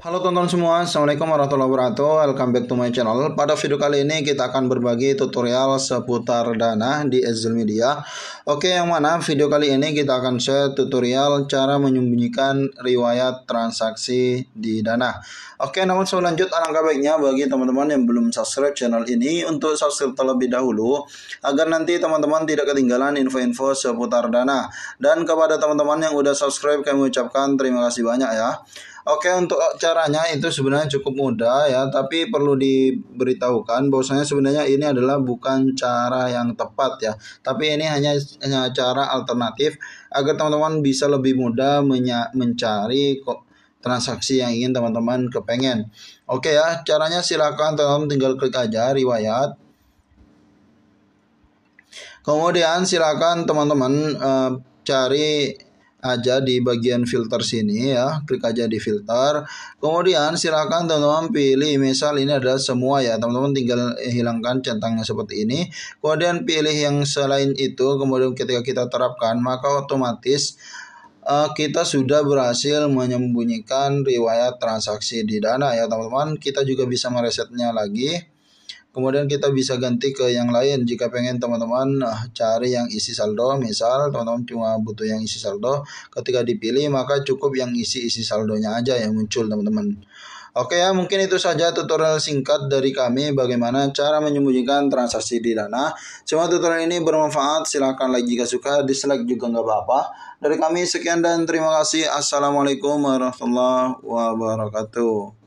Halo teman-teman semua, Assalamualaikum warahmatullahi wabarakatuh Welcome back to my channel Pada video kali ini kita akan berbagi tutorial seputar dana di Excel Media Oke yang mana video kali ini kita akan share tutorial cara menyembunyikan riwayat transaksi di dana Oke namun sebelum lanjut alangkah baiknya bagi teman-teman yang belum subscribe channel ini Untuk subscribe terlebih dahulu Agar nanti teman-teman tidak ketinggalan info-info seputar dana Dan kepada teman-teman yang udah subscribe kami ucapkan terima kasih banyak ya Oke untuk caranya itu sebenarnya cukup mudah ya tapi perlu diberitahukan bahwasanya sebenarnya ini adalah bukan cara yang tepat ya tapi ini hanya, hanya cara alternatif agar teman-teman bisa lebih mudah mencari transaksi yang ingin teman-teman kepengen. Oke ya caranya silakan teman-teman tinggal klik aja riwayat Kemudian silakan teman-teman uh, cari aja di bagian filter sini ya klik aja di filter kemudian silahkan teman-teman pilih misal ini ada semua ya teman-teman tinggal hilangkan centangnya seperti ini kemudian pilih yang selain itu kemudian ketika kita terapkan maka otomatis uh, kita sudah berhasil menyembunyikan riwayat transaksi di dana ya teman-teman kita juga bisa meresetnya lagi Kemudian kita bisa ganti ke yang lain jika pengen teman-teman eh, cari yang isi saldo. Misal teman-teman cuma butuh yang isi saldo. Ketika dipilih maka cukup yang isi isi saldonya aja yang muncul teman-teman. Oke ya, mungkin itu saja tutorial singkat dari kami bagaimana cara menyembunyikan transaksi di Dana. Semua tutorial ini bermanfaat, silahkan like jika suka, dislike juga nggak apa-apa. Dari kami sekian dan terima kasih. Assalamualaikum warahmatullahi wabarakatuh.